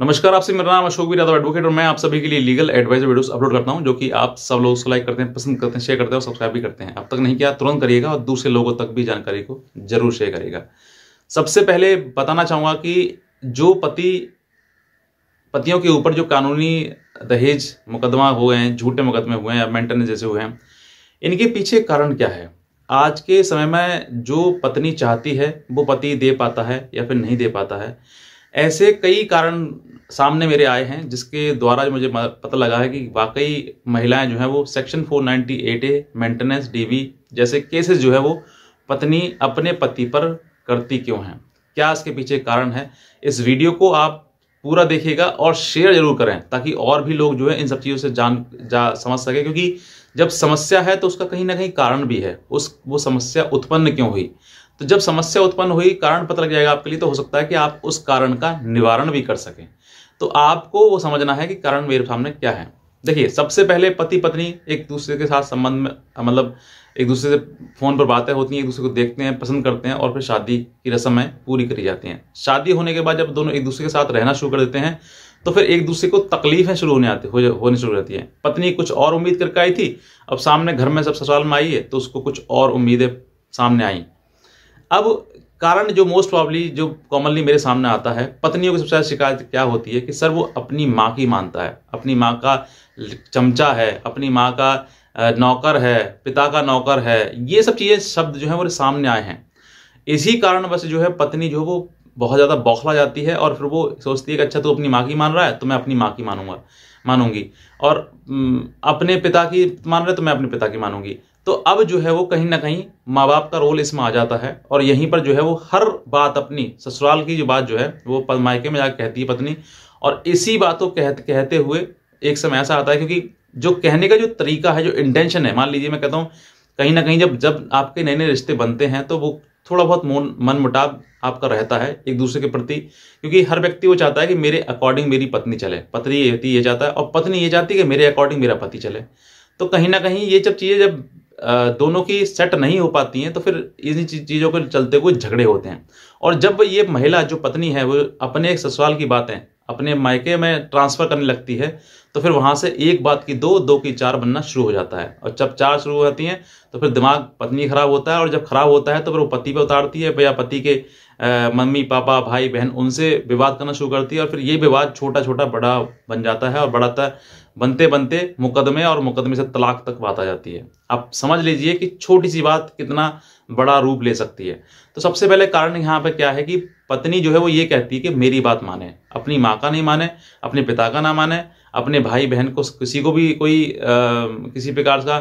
नमस्कार आपसे मेरा नाम अशोक भी यादव एडवोकेट और मैं आप सभी के लिए लीगल एडवाइजर वीडियोस अपलोड करता हूं जो कि आप सब लोग उसको लाइक करते हैं पसंद करते हैं शेयर करते हैं और सब्सक्राइब भी करते हैं अब तक नहीं किया तुरंत करिएगा और दूसरे लोगों तक भी जानकारी को जरूर शेयर करिएगा सबसे पहले बताना चाहूँगा कि जो पति पतियों के ऊपर जो कानूनी दहेज मुकदमा हुए हैं झूठे मुकदमे हुए हैं या मेंटेनेंस जैसे हुए हैं इनके पीछे कारण क्या है आज के समय में जो पत्नी चाहती है वो पति दे पाता है या फिर नहीं दे पाता है ऐसे कई कारण सामने मेरे आए हैं जिसके द्वारा मुझे पता लगा है कि वाकई महिलाएं जो हैं वो सेक्शन 498 ए मेंटेनेंस डी जैसे केसेस जो है वो पत्नी अपने पति पर करती क्यों हैं क्या इसके पीछे कारण है इस वीडियो को आप पूरा देखिएगा और शेयर जरूर करें ताकि और भी लोग जो है इन सब चीज़ों से जान जा समझ सके क्योंकि जब समस्या है तो उसका कहीं ना कहीं कारण भी है उस वो समस्या उत्पन्न क्यों हुई तो जब समस्या उत्पन्न हुई कारण पता लग जाएगा आपके लिए तो हो सकता है कि आप उस कारण का निवारण भी कर सकें तो आपको वो समझना है कि कारण मेरे सामने क्या है देखिए सबसे पहले पति पत्नी एक दूसरे के साथ संबंध में मतलब एक दूसरे से फ़ोन पर बातें होती हैं एक दूसरे को देखते हैं पसंद करते हैं और फिर शादी की रस्में पूरी करी जाती हैं शादी होने के बाद जब दोनों एक दूसरे के साथ रहना शुरू कर देते हैं तो फिर एक दूसरे को तकलीफें शुरू होने आती होने शुरू रहती हैं पत्नी कुछ और उम्मीद करके आई थी अब सामने घर में सब ससुराल में आई है तो उसको कुछ और उम्मीदें सामने आई अब कारण जो मोस्ट प्रॉब्ली जो कॉमनली मेरे सामने आता है पत्नियों की सबसे ज़्यादा शिकायत क्या होती है कि सर वो अपनी माँ की मानता है अपनी माँ का चमचा है अपनी माँ का नौकर है पिता का नौकर है ये सब चीज़ें शब्द जो है वो सामने आए हैं इसी कारण बस जो है पत्नी जो है वो बहुत ज़्यादा बौखला जाती है और फिर वो सोचती है कि अच्छा तू तो अपनी माँ की मान रहा है तो मैं अपनी माँ की मानूंगा मानूंगी और अपने पिता की मान रहे तो मैं अपने पिता की मानूंगी तो अब जो है वो कहीं ना कहीं माँ बाप का रोल इसमें आ जाता है और यहीं पर जो है वो हर बात अपनी ससुराल की जो बात जो है वो मायके में जाकर कहती है पत्नी और इसी बात को कह कहते हुए एक समय ऐसा आता है क्योंकि जो कहने का जो तरीका है जो इंटेंशन है मान लीजिए मैं कहता हूँ कहीं ना कहीं जब जब आपके नए नए रिश्ते बनते हैं तो वो थोड़ा बहुत मन मन मुटाव आपका रहता है एक दूसरे के प्रति क्योंकि हर व्यक्ति वो चाहता है कि मेरे अकॉर्डिंग मेरी पत्नी चले पत्नी ये होती ये चाहता है और पत्नी ये चाहती है कि मेरे अकॉर्डिंग मेरा पति चले तो कहीं ना कहीं ये सब चीज़ें जब दोनों की सेट नहीं हो पाती हैं तो फिर इन चीज़ों के चलते हुए झगड़े होते हैं और जब ये महिला जो पत्नी है वो अपने ससुराल की बातें अपने मायके में ट्रांसफ़र करने लगती है तो फिर वहाँ से एक बात की दो दो की चार बनना शुरू हो जाता है और जब चार शुरू होती हैं तो फिर दिमाग पत्नी ख़राब होता है और जब ख़राब होता है तो फिर वो पति पे उतारती है या पति के मम्मी पापा भाई बहन उनसे विवाद करना शुरू करती है और फिर ये विवाद छोटा छोटा बड़ा बन जाता है और बढ़ाता बनते बनते मुकदमे और मुकदमे से तलाक तक बात आ जाती है आप समझ लीजिए कि छोटी सी बात कितना बड़ा रूप ले सकती है तो सबसे पहले कारण यहाँ पर क्या है कि पत्नी जो है वो ये कहती है कि मेरी बात माने अपनी माँ का नहीं माने अपने पिता का ना माने अपने भाई बहन को किसी को भी कोई आ, किसी प्रकार का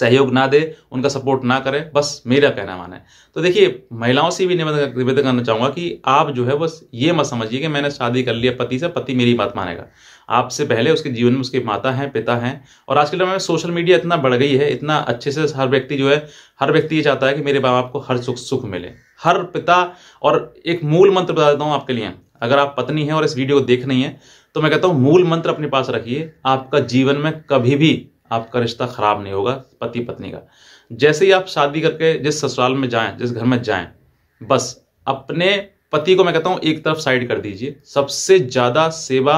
सहयोग ना दे उनका सपोर्ट ना करें बस मेरा कहना माना है तो देखिए महिलाओं से भी निवेदन निवेदन करना चाहूँगा कि आप जो है बस ये मत समझिए कि मैंने शादी कर लिया पति से पति मेरी बात मानेगा आपसे पहले उसके जीवन में उसके माता हैं पिता हैं और आज के टाइम में सोशल मीडिया इतना बढ़ गई है इतना अच्छे से हर व्यक्ति जो है हर व्यक्ति ये चाहता है कि मेरे माँ बाप को हर सुख सुख मिले हर पिता और एक मूल मंत्र बता देता हूँ आपके लिए अगर आप पत्नी हैं और इस वीडियो को देख नहीं है तो मैं कहता हूँ मूल मंत्र अपने पास रखिए आपका जीवन में कभी भी आपका रिश्ता खराब नहीं होगा पति पत्नी का जैसे ही आप शादी करके जिस ससुराल में जाएं जिस घर में जाएं बस अपने पति को मैं कहता हूं एक तरफ साइड कर दीजिए सबसे ज़्यादा सेवा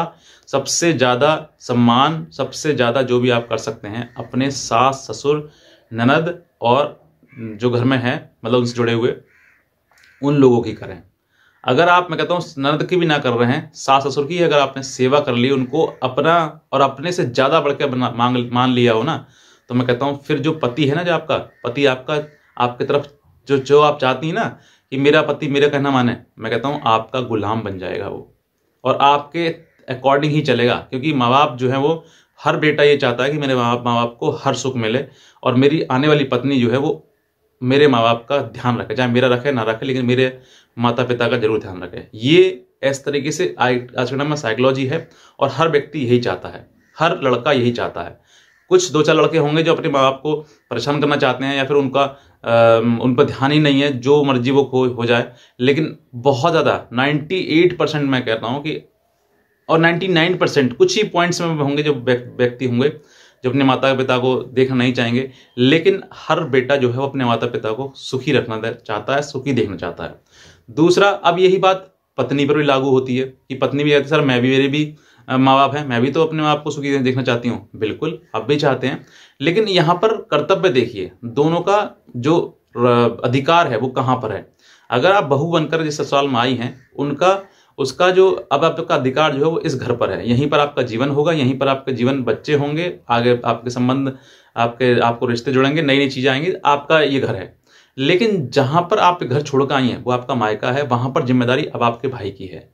सबसे ज़्यादा सम्मान सबसे ज़्यादा जो भी आप कर सकते हैं अपने सास ससुर ननद और जो घर में हैं मतलब उनसे जुड़े हुए उन लोगों की करें अगर आप मैं कहता हूँ ननद की भी ना कर रहे हैं सास ससुर की अगर आपने सेवा कर ली उनको अपना और अपने से ज़्यादा बढ़ के मांग मान लिया हो ना तो मैं कहता हूँ फिर जो पति है ना जो आपका पति आपका आपकी तरफ जो जो आप चाहती हैं ना कि मेरा पति मेरा कहना माने मैं कहता हूँ आपका गुलाम बन जाएगा वो और आपके अकॉर्डिंग ही चलेगा क्योंकि माँ बाप जो है वो हर बेटा ये चाहता है कि मेरे माँ बाप माँ बाप को हर सुख मिले और मेरी आने वाली पत्नी जो है वो मेरे माँ बाप का ध्यान रखे चाहे मेरा रखे ना रखे लेकिन मेरे माता पिता का जरूर ध्यान रखें ये इस तरीके से आज के नाम में साइकोलॉजी है और हर व्यक्ति यही चाहता है हर लड़का यही चाहता है कुछ दो चार लड़के होंगे जो अपने माँ बाप को परेशान करना चाहते हैं या फिर उनका आ, उन पर ध्यान ही नहीं है जो मर्जी वो हो, हो जाए लेकिन बहुत ज़्यादा 98 परसेंट मैं कहता हूँ कि और 99 परसेंट कुछ ही पॉइंट्स में होंगे जो व्यक्ति होंगे जो अपने माता पिता को देखना नहीं चाहेंगे लेकिन हर बेटा जो है वो अपने माता पिता को सुखी रखना चाहता है सुखी देखना चाहता है दूसरा अब यही बात पत्नी पर भी लागू होती है कि पत्नी भी कहती है सर मैं भी मेरे भी माँ बाप हैं मैं भी तो अपने आप को सुखी देखना चाहती हूँ बिल्कुल आप भी चाहते हैं लेकिन यहाँ पर कर्तव्य देखिए दोनों का जो अधिकार है वो कहाँ पर है अगर आप बहू बनकर जिस ससुराल में आई हैं उनका उसका जो अब आपका अधिकार जो है वो इस घर पर है यहीं पर आपका जीवन होगा यहीं पर आपके जीवन बच्चे होंगे आगे आपके संबंध आपके आपको रिश्ते जुड़ेंगे नई नई चीज़ें आएंगी आपका ये घर है लेकिन जहाँ पर आप घर छोड़ आई हैं वो आपका मायका है वहाँ पर जिम्मेदारी अब आपके भाई की है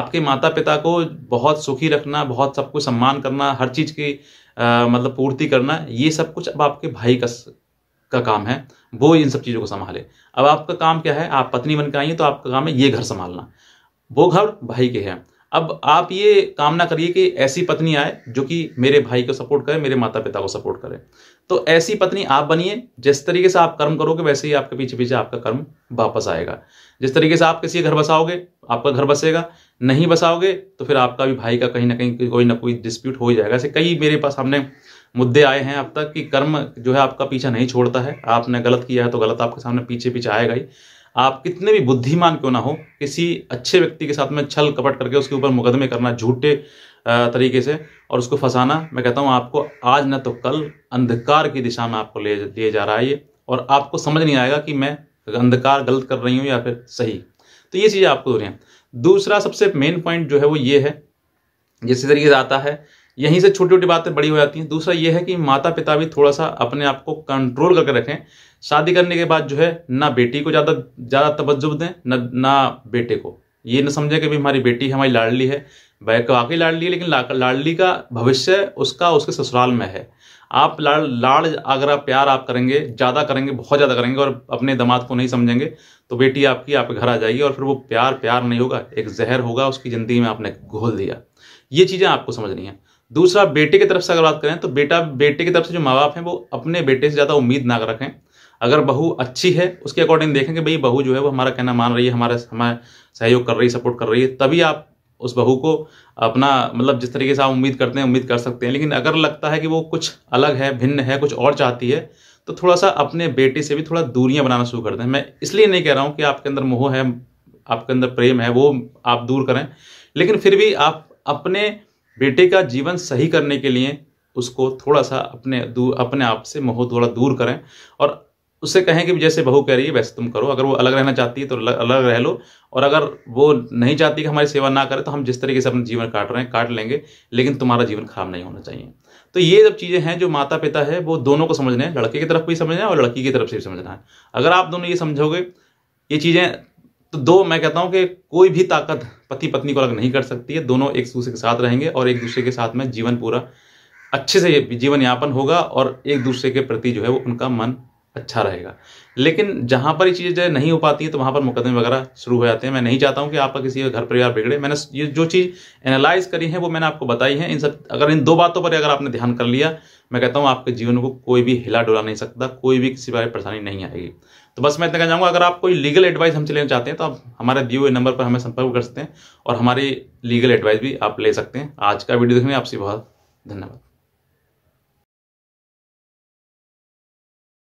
आपके माता पिता को बहुत सुखी रखना बहुत सबको सम्मान करना हर चीज़ की आ, मतलब पूर्ति करना ये सब कुछ अब आपके भाई का का काम है वो इन सब चीज़ों को संभाले अब आपका काम क्या है आप पत्नी बन के आई हैं तो आपका काम है ये घर संभालना वो घर भाई के हैं अब आप ये कामना करिए कि ऐसी पत्नी आए जो कि मेरे भाई को सपोर्ट करे मेरे माता पिता को सपोर्ट करे तो ऐसी पत्नी आप बनिए जिस तरीके से आप कर्म करोगे वैसे ही आपके पीछे पीछे आपका कर्म वापस आएगा जिस तरीके से आप किसी घर बसाओगे आपका घर बसेगा नहीं बसाओगे तो फिर आपका भी भाई का कहीं ना कहीं कोई ना कोई डिस्प्यूट हो ही जाएगा ऐसे कई मेरे पास हमने मुद्दे आए हैं अब तक कि कर्म जो है आपका पीछा नहीं छोड़ता है आपने गलत किया है तो गलत आपके सामने पीछे पीछे आएगा ही आप कितने भी बुद्धिमान क्यों ना हो किसी अच्छे व्यक्ति के साथ में छल कपट करके उसके ऊपर मुकदमे करना झूठे तरीके से और उसको फंसाना मैं कहता हूँ आपको आज न तो कल अंधकार की दिशा में आपको ले दिए जा रहा है ये और आपको समझ नहीं आएगा कि मैं अंधकार गलत कर रही हूँ या फिर सही तो ये चीज़ें आपको दूरी हैं दूसरा सबसे मेन पॉइंट जो है वो ये है जिस तरीके से आता है यहीं से छोटी छोटी बातें बड़ी हो जाती हैं दूसरा ये है कि माता पिता भी थोड़ा सा अपने आप को कंट्रोल करके रखें शादी करने के बाद जो है ना बेटी को ज़्यादा ज़्यादा तवज्जो दें ना ना बेटे को ये ना समझें कि भी हमारी बेटी हमारी लाडली है वह वाकई तो लाडली है लेकिन लाडली का भविष्य उसका उसके ससुराल में है आप लाड़ लाड़ अगर आप प्यार आप करेंगे ज़्यादा करेंगे बहुत ज़्यादा करेंगे और अपने दामाद को नहीं समझेंगे तो बेटी आपकी आपके घर आ जाएगी और फिर वो प्यार प्यार नहीं होगा एक जहर होगा उसकी ज़िंदगी में आपने घोल दिया ये चीज़ें आपको समझनी है दूसरा बेटे की तरफ से अगर बात करें तो बेटा बेटे की तरफ से जो माँ बाप हैं वो अपने बेटे से ज़्यादा उम्मीद ना रखें अगर बहू अच्छी है उसके अकॉर्डिंग देखें कि भाई बहू जो है वो हमारा कहना मान रही है हमारे हमारे सहयोग कर रही है सपोर्ट कर रही है तभी आप उस बहू को अपना मतलब जिस तरीके से आप उम्मीद करते हैं उम्मीद कर सकते हैं लेकिन अगर लगता है कि वो कुछ अलग है भिन्न है कुछ और चाहती है तो थोड़ा सा अपने बेटे से भी थोड़ा दूरियां बनाना शुरू कर दें मैं इसलिए नहीं कह रहा हूँ कि आपके अंदर मोह है आपके अंदर प्रेम है वो आप दूर करें लेकिन फिर भी आप अपने बेटे का जीवन सही करने के लिए उसको थोड़ा सा अपने अपने आप से मोह थोड़ा दूर करें और उससे कहें कि जैसे बहू कह रही है वैसे तुम करो अगर वो अलग रहना चाहती है तो अलग रह लो और अगर वो नहीं चाहती कि हमारी सेवा ना करे तो हम जिस तरीके से अपना जीवन काट रहे हैं काट लेंगे लेकिन तुम्हारा जीवन खराब नहीं होना चाहिए तो ये सब चीज़ें हैं जो माता पिता है वो दोनों को समझना है लड़के की तरफ भी समझना है और लड़की की तरफ से भी समझना है अगर आप दोनों ये समझोगे ये चीज़ें तो दो मैं कहता हूँ कि कोई भी ताकत पति पत्नी को अलग नहीं कर सकती है दोनों एक दूसरे के साथ रहेंगे और एक दूसरे के साथ में जीवन पूरा अच्छे से जीवन यापन होगा और एक दूसरे के प्रति जो है वो उनका मन अच्छा रहेगा लेकिन जहाँ पर ये चीज़ें जो नहीं हो पाती है तो वहाँ पर मुकदमे वगैरह शुरू हो जाते हैं मैं नहीं चाहता हूँ कि आपका किसी घर परिवार बिगड़े मैंने ये जो चीज़ एनालाइज करी है वो मैंने आपको बताई है इन सब अगर इन दो बातों पर अगर आपने ध्यान कर लिया मैं कहता हूँ आपके जीवन को कोई भी हिला डुला नहीं सकता कोई भी किसी बारे परेशानी नहीं आएगी तो बस मैं इतना कहना चाहूँगा अगर आप कोई लीगल एडवाइस हमसे लेना चाहते हैं तो आप हमारे दिए हुए नंबर पर हमें संपर्क कर सकते हैं और हमारी लीगल एडवाइस भी आप ले सकते हैं आज का वीडियो देखने आपसे बहुत धन्यवाद